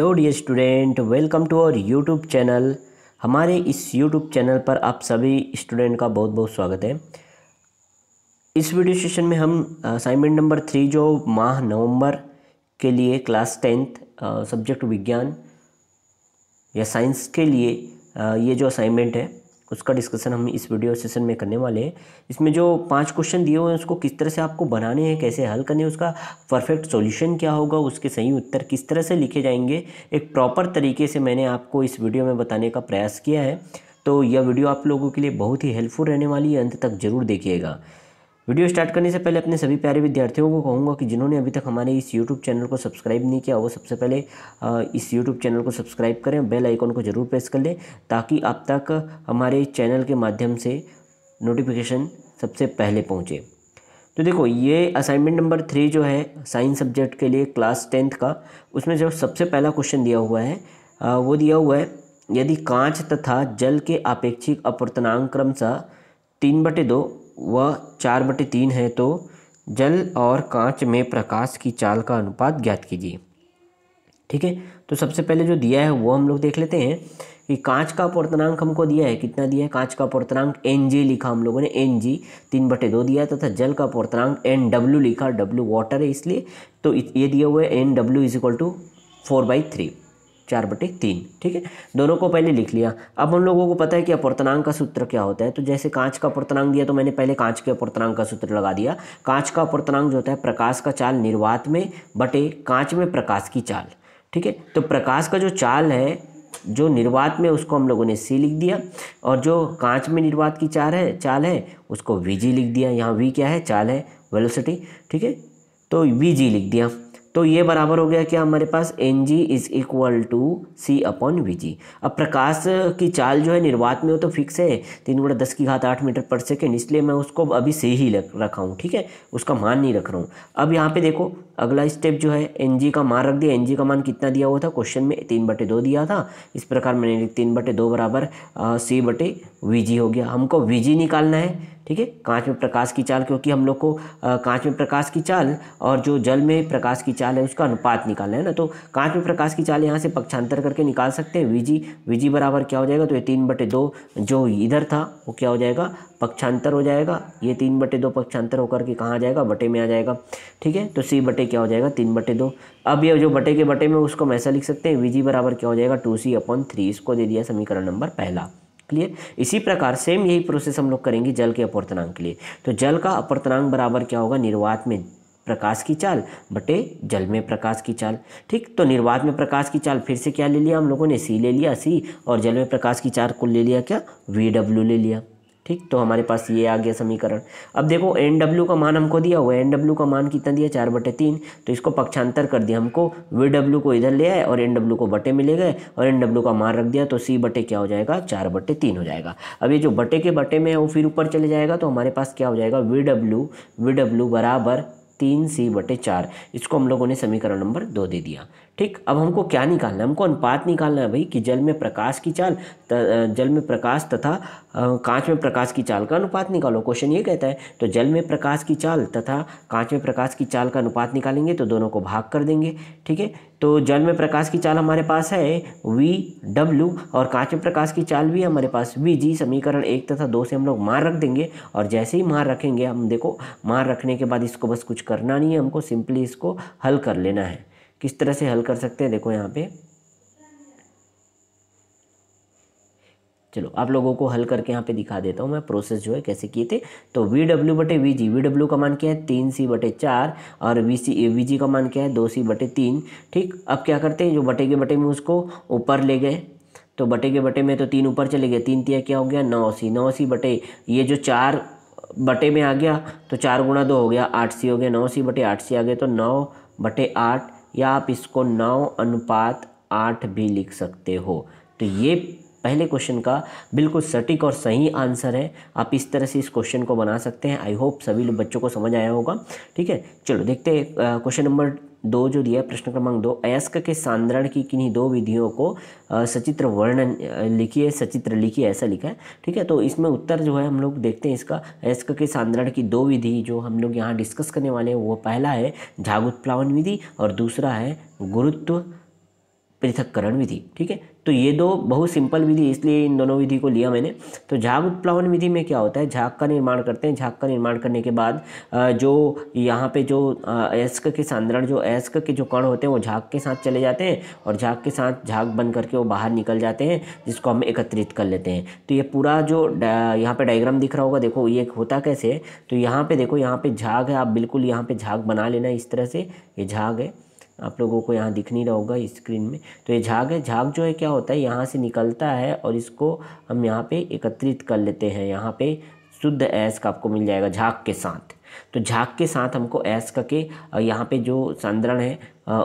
hello dear student welcome to our YouTube channel हमारे इस YouTube channel पर आप सभी स्टूडेंट का बहुत बहुत स्वागत है इस वीडियो सेशन में हम असाइनमेंट नंबर थ्री जो माह नवंबर के लिए क्लास टेंथ सब्जेक्ट विज्ञान या साइंस के लिए आ, ये जो असाइनमेंट है उसका डिस्कशन हम इस वीडियो सेशन में करने वाले हैं इसमें जो पांच क्वेश्चन दिए हुए हैं उसको किस तरह से आपको बनाने हैं कैसे हल करने हैं उसका परफेक्ट सॉल्यूशन क्या होगा उसके सही उत्तर किस तरह से लिखे जाएंगे एक प्रॉपर तरीके से मैंने आपको इस वीडियो में बताने का प्रयास किया है तो यह वीडियो आप लोगों के लिए बहुत ही हेल्पफुल रहने वाली है अंत तक ज़रूर देखिएगा वीडियो स्टार्ट करने से पहले अपने सभी प्यारे विद्यार्थियों को कहूँगा कि जिन्होंने अभी तक हमारे इस यूट्यूब चैनल को सब्सक्राइब नहीं किया वो सबसे पहले इस यूट्यूब चैनल को सब्सक्राइब करें बेल आइकॉन को ज़रूर प्रेस कर लें ताकि आप तक हमारे चैनल के माध्यम से नोटिफिकेशन सबसे पहले पहुँचे तो देखो ये असाइनमेंट नंबर थ्री जो है साइंस सब्जेक्ट के लिए क्लास टेंथ का उसमें जो सबसे पहला क्वेश्चन दिया हुआ है वो दिया हुआ है यदि कांच तथा जल के आपेक्षिक अपवर्तनांक क्रमशः तीन बटे दो वह चार बटे तीन है तो जल और कांच में प्रकाश की चाल का अनुपात ज्ञात कीजिए ठीक है तो सबसे पहले जो दिया है वो हम लोग देख लेते हैं कि कांच का अपवर्तनांक हमको दिया है कितना दिया है कांच का अपवर्तनांक एन जी लिखा हम लोगों ने एन जी तीन बटे दो दिया तथा जल का अपवर्तनांक एन डब्ल्यू लिखा डब्ल्यू वाटर है इसलिए तो ये दिया हुआ है N W is equal to four by three चार बटे तीन ठीक है दोनों को पहले लिख लिया अब हम लोगों को पता है कि अपवर्तनांक का सूत्र क्या होता है तो जैसे कांच का अपवर्तनांक दिया तो मैंने पहले कांच के अपवर्तनांक का सूत्र लगा दिया कांच का अपवर्तनांक जो होता है प्रकाश का चाल निर्वात में बटे कांच में प्रकाश की चाल ठीक है तो प्रकाश का जो चाल है जो निर्वात में उसको हम लोगों ने सी लिख दिया और जो कांच में निर्वात की चाल है चाल है उसको वी जी लिख दिया यहाँ वी क्या है चाल है वेलोसिटी ठीक है तो वी जी लिख दिया तो ये बराबर हो गया कि हमारे पास N G is equal to C upon V G अब प्रकाश की चाल जो है निर्वात में हो तो फिक्स है तीन गुणा दस की घात आठ मीटर पर सेकेंड इसलिए मैं उसको अभी से ही रखा हूँ ठीक है उसका मान नहीं रख रहा हूँ अब यहाँ पे देखो अगला स्टेप जो है एन का मान रख दिया एन का मान कितना दिया हुआ था क्वेश्चन में तीन बटे दो दिया था इस प्रकार मैंने तीन बटे दो बराबर सी बटे वी हो गया हमको वी निकालना है ठीक है कांच में प्रकाश की चाल क्योंकि हम लोग को कांच में प्रकाश की चाल और जो जल में प्रकाश की चाल है उसका अनुपात निकालना है ना तो कांच में प्रकाश की चाल यहाँ से पक्षांतर करके निकाल सकते हैं विजी विजी बराबर क्या हो जाएगा तो ये तीन बटे दो जो इधर था वो क्या हो जाएगा पक्षांतर हो जाएगा ये तीन बटे दो पक्षांतर होकर के कहाँ आ जाएगा बटे में आ जाएगा ठीक है तो सी बटे क्या हो जाएगा तीन बटे दो अब ये जो बटे के बटे में उसको हम ऐसा लिख सकते हैं वी जी बराबर क्या हो जाएगा टू सी अपॉन थ्री इसको दे दिया समीकरण नंबर पहला क्लियर इसी प्रकार सेम यही प्रोसेस हम लोग करेंगे जल के अपवर्तनांक के लिए तो जल का अपवर्तनांक बराबर क्या होगा निर्वात में प्रकाश की चाल बटे जल में प्रकाश की चाल ठीक तो निर्वात में प्रकाश की चाल फिर से क्या ले लिया हम लोगों ने सी ले लिया सी और जल में प्रकाश की चाल को ले लिया क्या वी डब्ल्यू ले लिया ठीक तो हमारे पास ये आ गया समीकरण अब देखो एन डब्ल्यू का मान हमको दिया हुआ है एन डब्ल्यू का मान कितना दिया चार बटे तीन तो इसको पक्षांतर कर दिया हमको वी डब्ल्यू को इधर ले आए और एन डब्ल्यू को बटे में ले गए और एन डब्ल्यू का मान रख दिया तो सी बटे क्या हो जाएगा चार बटे तीन हो जाएगा अब ये जो बटे के बटे में है वो फिर ऊपर चले जाएगा तो हमारे पास क्या हो जाएगा वी डब्ल्यू वी डब्ल्यू बराबर तीन सी बटे चार इसको हम लोगों ने समीकरण नंबर दो दे दिया ठीक अब हमको क्या निकालना है हमको अनुपात निकालना है भाई कि जल में प्रकाश की चाल त, जल में प्रकाश तथा कांच में प्रकाश की चाल का अनुपात निकालो क्वेश्चन ये कहता है तो जल में प्रकाश की चाल तथा कांच में प्रकाश की चाल का अनुपात निकालेंगे तो दोनों को भाग कर देंगे ठीक है तो जल में प्रकाश की चाल हमारे पास है वी डब्ल्यू और कांच में प्रकाश की चाल भी हमारे पास वी जी समीकरण एक तथा दो से हम लोग मार रख देंगे और जैसे ही मार रखेंगे हम देखो मार रखने के बाद इसको बस कुछ करना नहीं है हमको सिंपली इसको हल कर लेना है किस तरह से हल कर सकते हैं देखो यहाँ पे चलो आप लोगों को हल करके यहाँ पे दिखा देता हूँ मैं प्रोसेस जो है कैसे किए थे तो वी डब्ल्यू बटे वी जी वी डब्ल्यू का मान क्या है तीन सी बटे चार और वी सी वी जी का मान क्या है दो सी बटे तीन ठीक अब क्या करते हैं जो बटे के बटे में उसको ऊपर ले गए तो बटे के बटे में तो तीन ऊपर चले गए तीन तिया क्या हो गया नौ सी नौ सी बटे ये जो चार बटे में आ गया तो चार गुणा दो हो गया आठ सी हो गया नौ सी बटे आठ सी आ गए तो नौ बटे आठ या आप इसको नौ अनुपात आठ भी लिख सकते हो तो ये पहले क्वेश्चन का बिल्कुल सटीक और सही आंसर है आप इस तरह से इस क्वेश्चन को बना सकते हैं आई होप सभी बच्चों को समझ आया होगा ठीक है चलो देखते हैं क्वेश्चन नंबर दो जो दिया प्रश्न क्रमांक दो अयस्क के सांद्रण की किन्हीं दो विधियों को सचित्र वर्णन लिखिए सचित्र लिखिए ऐसा लिखा है ठीक है तो इसमें उत्तर जो है हम लोग देखते हैं इसका अयस्क के सांद्रण की दो विधि जो हम लोग यहाँ डिस्कस करने वाले हैं वो पहला है झाग उत्प्लावन विधि और दूसरा है गुरुत्व पृथककरण विधि ठीक है तो ये दो बहुत सिंपल विधि इसलिए इन दोनों विधि को लिया मैंने तो झाग उत्प्लावन विधि में क्या होता है झाग का निर्माण करते हैं झाग का निर्माण करने के बाद जो यहाँ पे जो एस्क के सांद्रण जो एस्क के जो कण होते हैं वो झाग के साथ चले जाते हैं और झाग के साथ झाग बन करके वो बाहर निकल जाते हैं जिसको हम एकत्रित कर लेते हैं तो ये पूरा जो यहाँ पर डायग्राम दिख रहा होगा देखो ये होता कैसे तो यहाँ पर देखो यहाँ पर झाग है आप बिल्कुल यहाँ पर झाग बना लेना इस तरह से ये झाग है आप लोगों को यहाँ दिख नहीं रहा होगा स्क्रीन में तो ये झाग है झाग जो है क्या होता है यहाँ से निकलता है और इसको हम यहाँ पे एकत्रित कर लेते हैं यहाँ पे शुद्ध ऐस का आपको मिल जाएगा झाग के साथ तो झाक के साथ हमको ऐस करके यहाँ पे जो संदरण है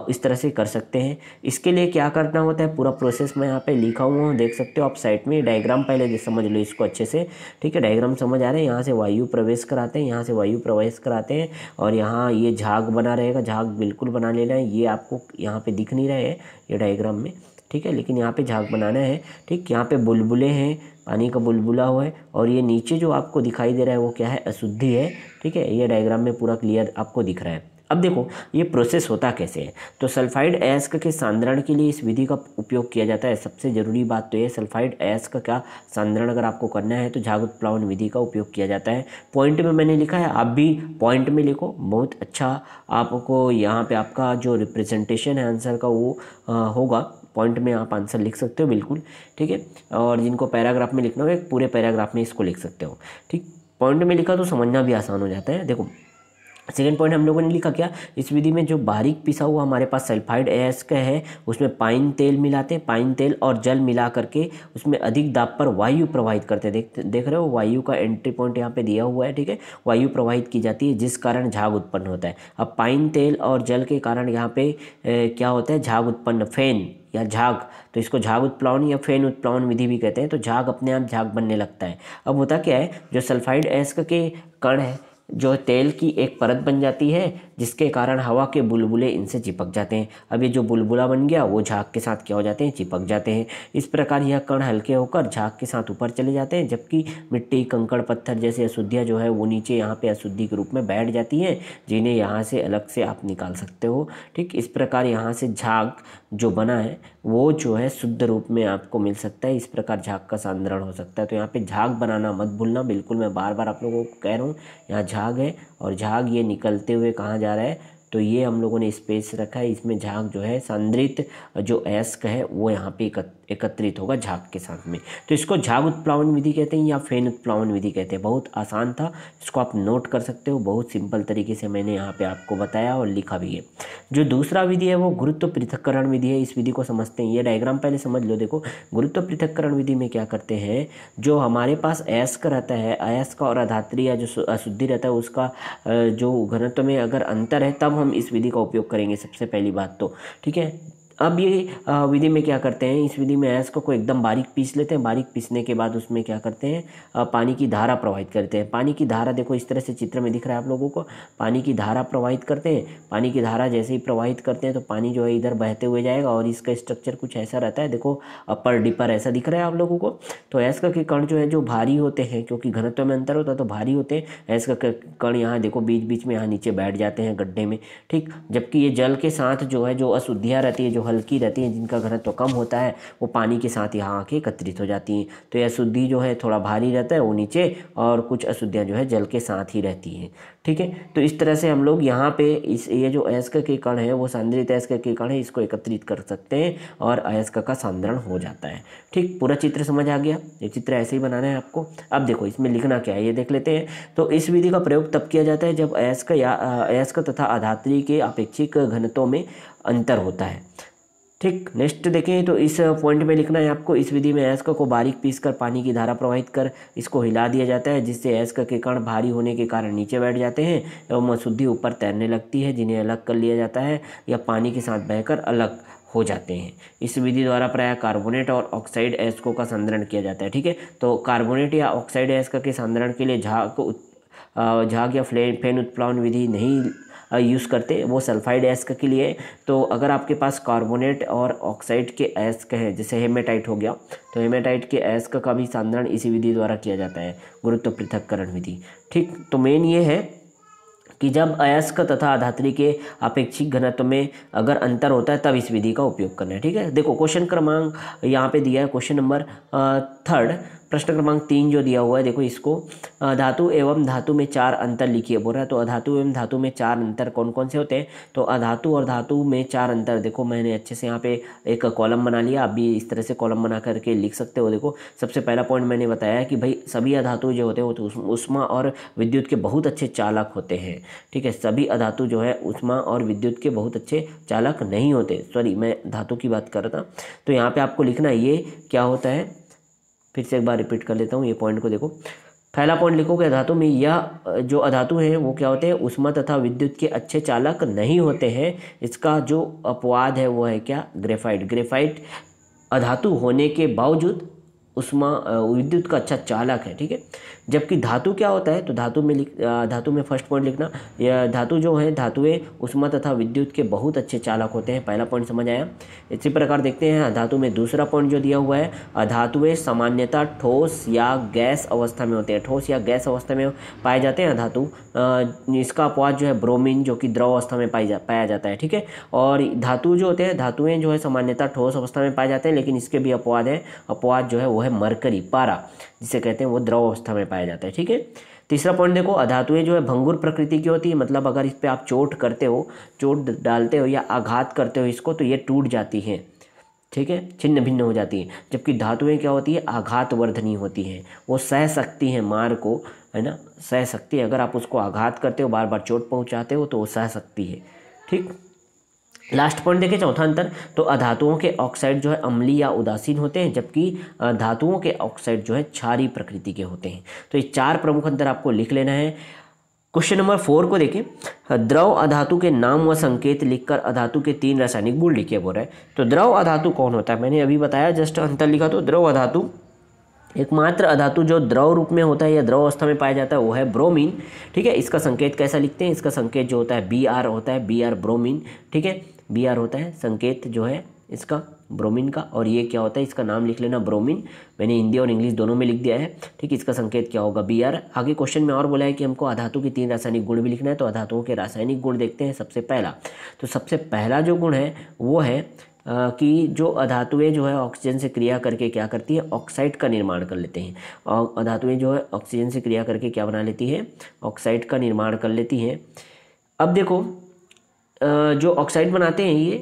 इस तरह से कर सकते हैं इसके लिए क्या करना होता है पूरा प्रोसेस मैं यहाँ पे लिखा हुआ हूँ देख सकते हो आप साइड में डायग्राम पहले समझ लो इसको अच्छे से ठीक है डायग्राम समझ आ रहे हैं यहाँ से वायु प्रवेश कराते हैं यहाँ से वायु प्रवेश कराते हैं और यहाँ ये झाग बना रहेगा झाग बिल्कुल बना लेना है ये आपको यहाँ पर दिख नहीं रहा है ये डायग्राम में ठीक है लेकिन यहाँ पे झाग बनाना है ठीक यहाँ पे बुलबुले हैं पानी का बुलबुला हुआ है और ये नीचे जो आपको दिखाई दे रहा है वो क्या है अशुद्धि है ठीक है ये डायग्राम में पूरा क्लियर आपको दिख रहा है अब देखो ये प्रोसेस होता कैसे है तो सल्फाइड एस्क के सांद्रण के लिए इस विधि का उपयोग किया जाता है सबसे ज़रूरी बात तो ये सल्फाइड एस्क का सांद्रण अगर आपको करना है तो झाग उत्प्लावन विधि का उपयोग किया जाता है पॉइंट में मैंने लिखा है आप भी पॉइंट में लिखो बहुत अच्छा आपको यहाँ पे आपका जो रिप्रेजेंटेशन है आंसर का वो आ, होगा पॉइंट में आप आंसर लिख सकते हो बिल्कुल ठीक है और जिनको पैराग्राफ में लिखना हो एक पूरे पैराग्राफ में इसको लिख सकते हो ठीक पॉइंट में लिखा तो समझना भी आसान हो जाता है देखो सेकेंड पॉइंट हम लोगों ने लिखा क्या इस विधि में जो बारीक पिसा हुआ हमारे पास सल्फाइड एस का है उसमें पाइन तेल मिलाते हैं पाइन तेल और जल मिला करके उसमें अधिक दाब पर वायु प्रवाहित करते हैं देख देख रहे हो वायु का एंट्री पॉइंट यहाँ पे दिया हुआ है ठीक है वायु प्रवाहित की जाती है जिस कारण झाग उत्पन्न होता है अब पाइन तेल और जल के कारण यहाँ पे ए, क्या होता है झाग उत्पन्न फैन या झाग तो इसको झाग उत्प्लावन या फैन उत्प्लावन विधि भी कहते हैं तो झाग अपने आप झाग बनने लगता है अब होता क्या है जो सल्फाइड एस्क के कण है जो तेल की एक परत बन जाती है जिसके कारण हवा के बुलबुले इनसे चिपक जाते हैं अब ये जो बुलबुला बन गया वो झाग के साथ क्या हो जाते हैं चिपक जाते हैं इस प्रकार यह कण हल्के होकर झाग के साथ ऊपर चले जाते हैं जबकि मिट्टी कंकड़ पत्थर जैसे अशुद्धियाँ जो है वो नीचे यहाँ पर अशुद्धि के रूप में बैठ जाती हैं जिन्हें यहाँ से अलग से आप निकाल सकते हो ठीक इस प्रकार यहाँ से झाग जो बना है वो जो है शुद्ध रूप में आपको मिल सकता है इस प्रकार झाग का सांद्रण हो सकता है तो यहाँ पे झाग बनाना मत भूलना बिल्कुल मैं बार बार आप लोगों को कह रहा हूँ यहाँ झाग है और झाग ये निकलते हुए कहाँ जा रहा है तो ये हम लोगों ने स्पेस रखा है इसमें झाग जो है सांद्रित जो एस्क है वो यहाँ पे एकत्रित होगा झाग के साथ में तो इसको झाग उत्प्लावन विधि कहते हैं या फेन उत्प्लावन विधि कहते हैं बहुत आसान था इसको आप नोट कर सकते हो बहुत सिंपल तरीके से मैंने यहाँ पे आपको बताया और लिखा भी है जो दूसरा विधि है वो गुरुत्व पृथककरण विधि है इस विधि को समझते हैं ये डायग्राम पहले समझ लो देखो गुरुत्व पृथककरण विधि में क्या करते हैं जो हमारे पास अयस्क रहता है अयस्क और अधात्री या जो अशुद्धि रहता है उसका जो घनत्व में अगर अंतर है तब हम इस विधि का उपयोग करेंगे सबसे पहली बात तो ठीक है अब ये विधि में क्या करते हैं इस विधि में ऐस को एकदम बारीक पीस लेते हैं बारीक पीसने के बाद उसमें क्या करते हैं पानी की धारा प्रवाहित करते हैं पानी की धारा देखो इस तरह से चित्र में दिख रहा है आप लोगों को पानी की धारा प्रवाहित करते हैं पानी की धारा जैसे ही प्रवाहित करते हैं तो पानी जो है इधर बहते हुए जाएगा और इसका स्ट्रक्चर कुछ ऐसा रहता है देखो अपर डिपर ऐसा दिख रहा है आप लोगों को तो ऐस के कण जो है जो भारी होते हैं क्योंकि घनत्व में अंतर होता है तो भारी होते हैं ऐस के कण यहाँ देखो बीच बीच में यहाँ नीचे बैठ जाते हैं गड्ढे में ठीक जबकि ये जल के साथ जो है जो अशुद्धियाँ रहती है जो हल्की रहती हैं जिनका घनत्व तो कम होता है वो पानी के साथ यहाँ आके एकत्रित हो जाती हैं तो यह अशुद्धि जो है थोड़ा भारी रहता है वो नीचे और कुछ अशुद्धियाँ जो है जल के साथ ही रहती हैं ठीक है तो इस तरह से हम लोग यहाँ पे इस ये जो अयस्क के कण है वो सांद्रित अयस्क के कण है इसको एकत्रित कर सकते हैं और अयस्क का सांद्रण हो जाता है ठीक पूरा चित्र समझ आ गया ये चित्र ऐसे ही बनाना है आपको अब देखो इसमें लिखना क्या है ये देख लेते हैं तो इस विधि का प्रयोग तब किया जाता है जब अयस्क या अयस्क तथा अधात्री के अपेक्षिक घनत्वों में अंतर होता है ठीक नेक्स्ट देखें तो इस पॉइंट में लिखना है आपको इस विधि में एस्क को बारीक पीस कर पानी की धारा प्रवाहित कर इसको हिला दिया जाता है जिससे एस्क के कण भारी होने के कारण नीचे बैठ जाते हैं एवं शुद्धि ऊपर तैरने लगती है जिन्हें अलग कर लिया जाता है या पानी के साथ बहकर अलग हो जाते हैं इस विधि द्वारा प्राय कार्बोनेट और ऑक्साइड एस्को का संदरण किया जाता है ठीक है तो कार्बोनेट या ऑक्साइड एस्क के संदरण के लिए झाग झाग या फ्लेन फैन उत्प्लावन विधि नहीं यूज़ करते वो सल्फाइड एस्क के लिए तो अगर आपके पास कार्बोनेट और ऑक्साइड के एस्क है जैसे हेमेटाइट हो गया तो हेमेटाइट के एस्क का भी साधारण इसी विधि द्वारा किया जाता है गुरुत्व पृथककरण विधि ठीक तो मेन ये है कि जब अयस्क तथा अधात्री के अपेक्षित घनत्व में अगर अंतर होता है तब इस विधि का उपयोग करना है ठीक है देखो क्वेश्चन क्रमांक यहाँ पे दिया है क्वेश्चन नंबर थर्ड प्रश्न क्रमांक तीन जो दिया हुआ है देखो इसको धातु एवं धातु में चार अंतर लिखिए बोल रहा है तो अधातु एवं धातु में चार अंतर कौन कौन से होते हैं तो अधातु और धातु में चार अंतर देखो मैंने अच्छे से यहाँ पे एक कॉलम बना लिया आप भी इस तरह से कॉलम बना करके लिख सकते हो देखो सबसे पहला पॉइंट मैंने बताया कि भाई सभी अधातु जो होते हैं वो तो उष्मा और विद्युत के बहुत अच्छे चालक होते हैं ठीक है सभी अधातु जो है उष्मा और विद्युत के बहुत अच्छे चालक नहीं होते सॉरी मैं धातु की बात कर रहा था तो यहाँ पर आपको लिखना है ये क्या होता है फिर से एक बार रिपीट कर लेता हूँ ये पॉइंट को देखो पहला पॉइंट लिखो कि अधातु में यह जो अधातु हैं वो क्या होते हैं उष्मा तथा विद्युत के अच्छे चालक नहीं होते हैं इसका जो अपवाद है वो है क्या ग्रेफाइट ग्रेफाइट अधातु होने के बावजूद उष्मा विद्युत का अच्छा चालक है ठीक है जबकि धातु क्या होता है तो धातु में लिख धातु में फर्स्ट पॉइंट लिखना या धातु जो है धातुएं उष्मा तथा विद्युत के बहुत अच्छे चालक होते हैं पहला पॉइंट समझ आया इसी प्रकार देखते हैं धातु में दूसरा पॉइंट जो दिया हुआ है अधातुएं सामान्यतः ठोस या गैस अवस्था में होते हैं ठोस या गैस अवस्था में पाए जाते हैं अधातु इसका अपवाद जो है ब्रोमिन जो कि द्रव अवस्था में पाई जा पाया जाता है ठीक है और धातु जो होते हैं धातुएँ जो है सामान्यतः ठोस अवस्था में पाए जाते हैं लेकिन इसके भी अपवाद है अपवाद जो है वो है मरकरी पारा जिसे कहते हैं वो द्रव अवस्था में पाया जाता है ठीक है तीसरा पॉइंट देखो अधातुएं जो है भंगुर प्रकृति की होती है मतलब अगर इस पर आप चोट करते हो चोट डालते हो या आघात करते हो इसको तो ये टूट जाती है ठीक है छिन्न भिन्न हो जाती है जबकि धातुएं क्या होती है आघात वर्धनी होती है वो सह सकती हैं मार को है ना सह सकती है अगर आप उसको आघात करते हो बार बार चोट पहुंचाते हो तो वो सह सकती है ठीक लास्ट पॉइंट देखें चौथा अंतर तो अधातुओं के ऑक्साइड जो है अम्ली या उदासीन होते हैं जबकि धातुओं के ऑक्साइड जो है क्षारी प्रकृति के होते हैं तो ये चार प्रमुख अंतर आपको लिख लेना है क्वेश्चन नंबर फोर को देखें द्रव अधातु के नाम व संकेत लिखकर अधातु के तीन रासायनिक गुण लिखे बोल रहे हैं तो द्रव अधातु कौन होता है मैंने अभी बताया जस्ट अंतर लिखा तो द्रव अधातु एकमात्र अधातु जो द्रव रूप में होता है या द्रव अवस्था में पाया जाता है वो है ब्रोमीन ठीक है इसका संकेत कैसा लिखते हैं इसका संकेत जो होता है बी आर होता है बी आर ब्रोमीन ठीक है बी आर होता है संकेत जो है इसका ब्रोमीन का और ये क्या होता है इसका नाम लिख लेना ब्रोमीन मैंने हिंदी और इंग्लिश दोनों में लिख दिया है ठीक है इसका संकेत क्या होगा बी आर आगे क्वेश्चन में और बोला है कि हमको अधातु के तीन रासायनिक गुण भी लिखना है तो अधातुओं के रासायनिक गुण देखते हैं सबसे पहला तो सबसे पहला जो गुण है वो है कि जो अधातुएँ जो है ऑक्सीजन से क्रिया करके क्या करती है ऑक्साइड का निर्माण कर लेते हैं और अधातुएं जो है ऑक्सीजन से क्रिया करके क्या बना लेती हैं ऑक्साइड का निर्माण कर लेती हैं अब देखो जो ऑक्साइड बनाते हैं ये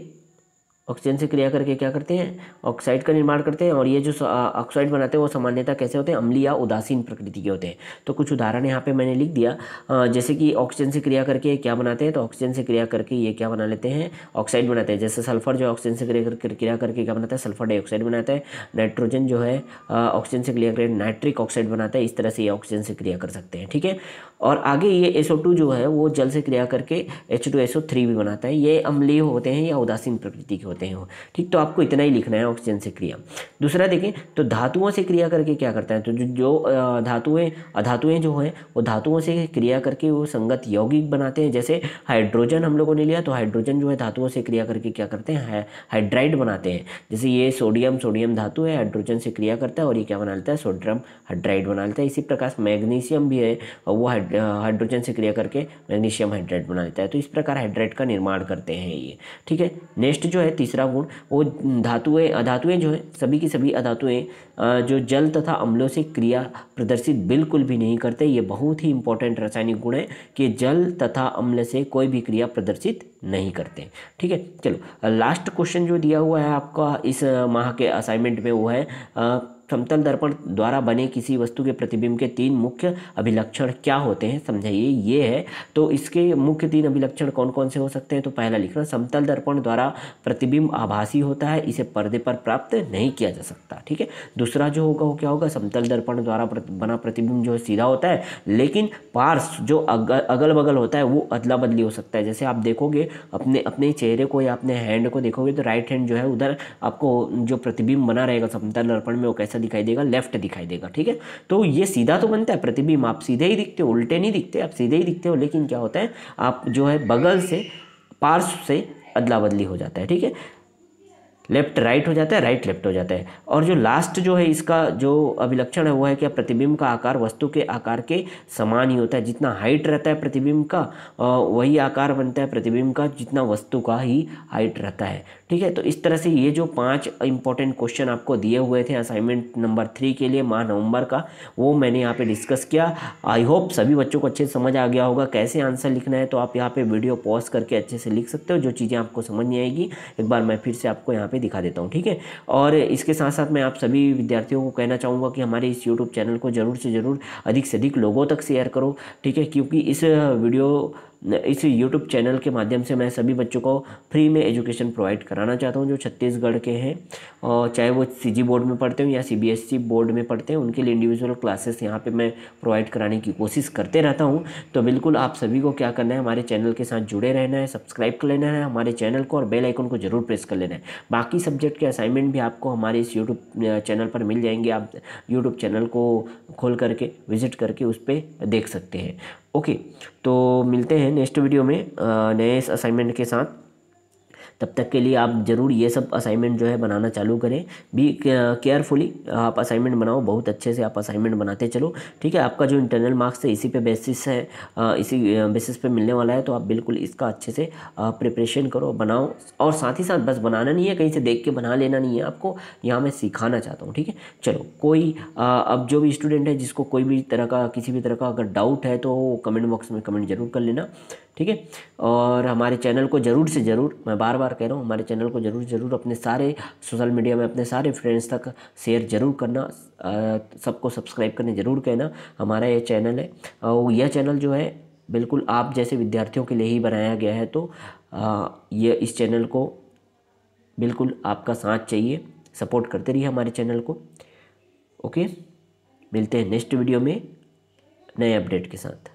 ऑक्सीजन से क्रिया करके क्या करते हैं ऑक्साइड का निर्माण करते हैं और ये जो ऑक्साइड बनाते हैं वो सामान्यता कैसे होते हैं अम्लीय या उदासीन प्रकृति के होते हैं तो कुछ उदाहरण यहाँ पे मैंने लिख दिया जैसे कि ऑक्सीजन से क्रिया करके क्या बनाते हैं तो ऑक्सीजन से क्रिया करके ये क्या बना लेते हैं ऑक्साइड बनाते हैं जैसे सल्फर जो ऑक्सीजन से क्रिया करके क्रिया करके क्या बनाता है सल्फर डाइऑक्साइड बनाता है नाइट्रोजन जो है ऑक्सीजन से क्रिया करके नाइट्रिक ऑक्साइड बनाता है इस तरह से ये ऑक्सीजन से क्रिया कर सकते हैं ठीक है और आगे ये टू जो है वो जल से क्रिया करके एच भी बनाता है ये अम्लीय होते हैं या उदासीन प्रकृति के होते हैं ठीक तो आपको इतना ही लिखना है ऑक्सीजन से क्रिया दूसरा देखें तो धातुओं से क्रिया करके क्या करता है तो जो धातुएं अधातुएं जो हैं वो धातुओं से क्रिया करके वो संगत यौगिक बनाते हैं जैसे हाइड्रोजन हम लोगों ने लिया तो हाइड्रोजन जो है धातुओं से क्रिया करके क्या करते हैं हाइड्राइड बनाते हैं जैसे ये सोडियम सोडियम धातु है हाइड्रोजन से क्रिया करता है और ये क्या बना लेता है सोडियम हाइड्राइड बना लेता है इसी प्रकार मैग्नीशियम भी है और वो हाइड्रोजन से क्रिया करके मैग्नीशियम हाइड्राइड बना लेता है तो इस प्रकार हाइड्राइड का निर्माण करते हैं ये ठीक है नेक्स्ट जो है तीसरा गुण वो धातुएं अधातुएं जो है सभी की सभी अधातुएं जो जल तथा अम्लों से क्रिया प्रदर्शित बिल्कुल भी नहीं करते ये बहुत ही इंपॉर्टेंट रासायनिक गुण है कि जल तथा अम्ल से कोई भी क्रिया प्रदर्शित नहीं करते ठीक है चलो लास्ट क्वेश्चन जो दिया हुआ है आपका इस माह के असाइनमेंट में वो है आ, समतल दर्पण द्वारा बने किसी वस्तु के प्रतिबिंब के तीन मुख्य अभिलक्षण क्या होते हैं समझाइए ये है तो इसके मुख्य तीन अभिलक्षण कौन कौन से हो सकते हैं तो पहला लिखना समतल दर्पण द्वारा प्रतिबिंब आभासी होता है इसे पर्दे पर प्राप्त नहीं किया जा सकता ठीक है दूसरा जो होगा वो क्या होगा समतल दर्पण द्वारा बना प्रतिबिंब जो है सीधा होता है लेकिन पार्स जो अगल बगल होता है वो अदला बदली हो सकता है जैसे आप देखोगे अपने अपने चेहरे को या अपने हैंड को देखोगे तो राइट हैंड जो है उधर आपको जो प्रतिबिंब बना रहेगा समतल दर्पण में वो कैसा दिखाई देगा लेफ्ट दिखाई देगा ठीक है तो ये सीधा तो बनता है प्रतिबिंब आप सीधे ही दिखते हो उल्टे नहीं दिखते आप सीधे ही दिखते हो लेकिन क्या होता है आप जो है बगल से पार्श्व से अदला बदली हो जाता है ठीक है लेफ्ट राइट हो जाता है राइट लेफ्ट हो जाता है और जो लास्ट जो है इसका जो अभिलक्षण है वो है कि प्रतिबिंब का आकार वस्तु के आकार के समान ही होता है जितना हाइट रहता है प्रतिबिंब का वही आकार बनता है प्रतिबिंब का जितना वस्तु का ही हाइट रहता है ठीक है तो इस तरह से ये जो पांच इंपॉर्टेंट क्वेश्चन आपको दिए हुए थे असाइनमेंट नंबर थ्री के लिए माह नवंबर का वो मैंने यहाँ पर डिस्कस किया आई होप सभी बच्चों को अच्छे से समझ आ गया होगा कैसे आंसर लिखना है तो आप यहाँ पे वीडियो पॉज करके अच्छे से लिख सकते हो जो चीज़ें आपको समझ नहीं आएगी एक बार मैं फिर से आपको यहाँ पे दिखा देता हूँ ठीक है और इसके साथ साथ मैं आप सभी विद्यार्थियों को कहना चाहूँगा कि हमारे इस यूट्यूब चैनल को ज़रूर से ज़रूर अधिक से अधिक लोगों तक शेयर करो ठीक है क्योंकि इस वीडियो इस यूट्यूब चैनल के माध्यम से मैं सभी बच्चों को फ्री में एजुकेशन प्रोवाइड कराना चाहता हूँ जो छत्तीसगढ़ के हैं और चाहे वो सी बोर्ड में पढ़ते हो या सी बोर्ड e में पढ़ते हैं उनके लिए इंडिविजुअल क्लासेस यहाँ पर मैं प्रोवाइड कराने की कोशिश करते रहता हूँ तो बिल्कुल आप सभी को क्या करना है हमारे चैनल के साथ जुड़े रहना है सब्सक्राइब कर लेना है हमारे चैनल को और बेल आइकन को जरूर प्रेस कर लेना है बाकी सब्जेक्ट के असाइनमेंट भी आपको हमारे इस यूट्यूब चैनल पर मिल जाएंगे आप यूट्यूब चैनल को खोल करके विजिट करके उस पर देख सकते हैं ओके तो मिलते हैं नेक्स्ट वीडियो में नए असाइनमेंट के साथ तब तक के लिए आप ज़रूर ये सब असाइनमेंट जो है बनाना चालू करें भी केयरफुली आप असाइनमेंट बनाओ बहुत अच्छे से आप असाइनमेंट बनाते चलो ठीक है आपका जो इंटरनल मार्क्स है इसी पे बेसिस है इसी बेसिस पे मिलने वाला है तो आप बिल्कुल इसका अच्छे से प्रिपरेशन करो बनाओ और साथ ही साथ बस बनाना नहीं है कहीं से देख के बना लेना नहीं है आपको यहाँ मैं सिखाना चाहता हूँ ठीक है चलो कोई अब जो भी स्टूडेंट है जिसको कोई भी तरह का किसी भी तरह का अगर डाउट है तो कमेंट बॉक्स में कमेंट जरूर कर लेना ठीक है और हमारे चैनल को ज़रूर से ज़रूर मैं बार बार कह रहा हूँ हमारे चैनल को ज़रूर ज़रूर अपने सारे सोशल मीडिया में अपने सारे फ्रेंड्स तक शेयर ज़रूर करना सबको सब्सक्राइब करने ज़रूर कहना हमारा ये चैनल है और यह चैनल जो है बिल्कुल आप जैसे विद्यार्थियों के लिए ही बनाया गया है तो यह ये इस चैनल को बिल्कुल आपका साथ चाहिए सपोर्ट करते रहिए हमारे चैनल को ओके मिलते हैं नेक्स्ट वीडियो में नए अपडेट के साथ